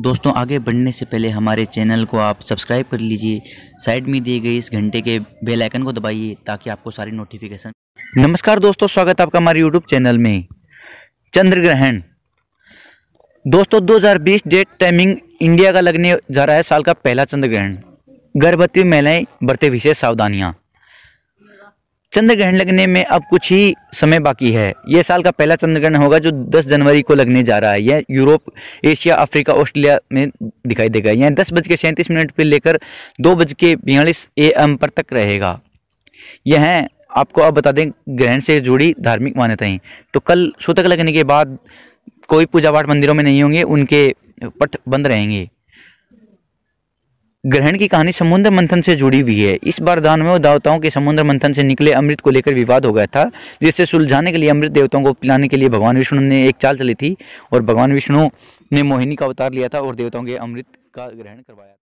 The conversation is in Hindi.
दोस्तों आगे बढ़ने से पहले हमारे चैनल को आप सब्सक्राइब कर लीजिए साइड में दिए गए इस घंटे के बेल आइकन को दबाइए ताकि आपको सारी नोटिफिकेशन नमस्कार दोस्तों स्वागत आपका हमारे यूट्यूब चैनल में चंद्र ग्रहण दोस्तों 2020 डेट टाइमिंग इंडिया का लगने जा रहा है साल का पहला चंद्र ग्रहण गर्भवती महिलाएं बरते विशेष सावधानियाँ चंद्र ग्रहण लगने में अब कुछ ही समय बाकी है यह साल का पहला चंद्र ग्रहण होगा जो 10 जनवरी को लगने जा रहा है यह यूरोप एशिया अफ्रीका ऑस्ट्रेलिया में दिखाई देगा यह दस बज के सैंतीस मिनट पर लेकर दो बज के बयालीस ए एम पर तक रहेगा यह आपको अब बता दें ग्रहण से जुड़ी धार्मिक मान्यताएं तो कल सूतक लगने के बाद कोई पूजा पाठ मंदिरों में नहीं होंगे उनके पट बंद रहेंगे ग्रहण की कहानी समुद्र मंथन से जुड़ी हुई है इस बार दान में देवताओं के समुद्र मंथन से निकले अमृत को लेकर विवाद हो गया था जिससे सुलझाने के लिए अमृत देवताओं को पिलाने के लिए भगवान विष्णु ने एक चाल चली थी और भगवान विष्णु ने मोहिनी का अवतार लिया था और देवताओं के अमृत का ग्रहण करवाया